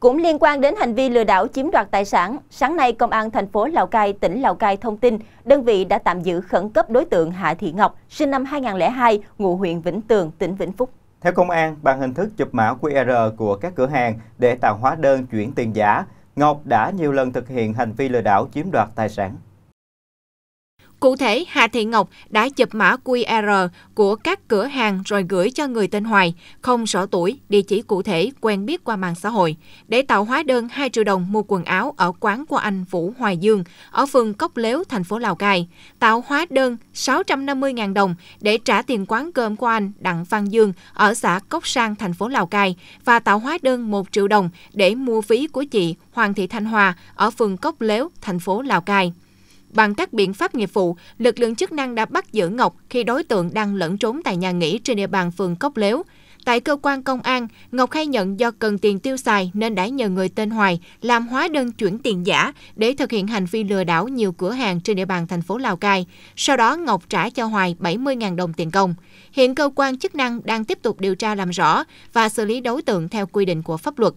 Cũng liên quan đến hành vi lừa đảo chiếm đoạt tài sản, sáng nay Công an thành phố Lào Cai, tỉnh Lào Cai thông tin đơn vị đã tạm giữ khẩn cấp đối tượng Hạ Thị Ngọc, sinh năm 2002, ngụ huyện Vĩnh Tường, tỉnh Vĩnh Phúc. Theo công an, bằng hình thức chụp mã QR của các cửa hàng để tạo hóa đơn chuyển tiền giả, Ngọc đã nhiều lần thực hiện hành vi lừa đảo chiếm đoạt tài sản. Cụ thể, Hà Thị Ngọc đã chụp mã QR của các cửa hàng rồi gửi cho người tên Hoài, không rõ tuổi, địa chỉ cụ thể quen biết qua mạng xã hội, để tạo hóa đơn 2 triệu đồng mua quần áo ở quán của anh Vũ Hoài Dương ở phường Cốc Lếu, thành phố Lào Cai, tạo hóa đơn 650.000 đồng để trả tiền quán cơm của anh Đặng Văn Dương ở xã Cốc Sang, thành phố Lào Cai và tạo hóa đơn 1 triệu đồng để mua phí của chị Hoàng Thị Thanh Hòa ở phường Cốc Lếu, thành phố Lào Cai. Bằng các biện pháp nghiệp vụ, lực lượng chức năng đã bắt giữ Ngọc khi đối tượng đang lẫn trốn tại nhà nghỉ trên địa bàn phường Cốc Lếu. Tại cơ quan công an, Ngọc khai nhận do cần tiền tiêu xài nên đã nhờ người tên Hoài làm hóa đơn chuyển tiền giả để thực hiện hành vi lừa đảo nhiều cửa hàng trên địa bàn thành phố Lào Cai. Sau đó, Ngọc trả cho Hoài 70.000 đồng tiền công. Hiện cơ quan chức năng đang tiếp tục điều tra làm rõ và xử lý đối tượng theo quy định của pháp luật.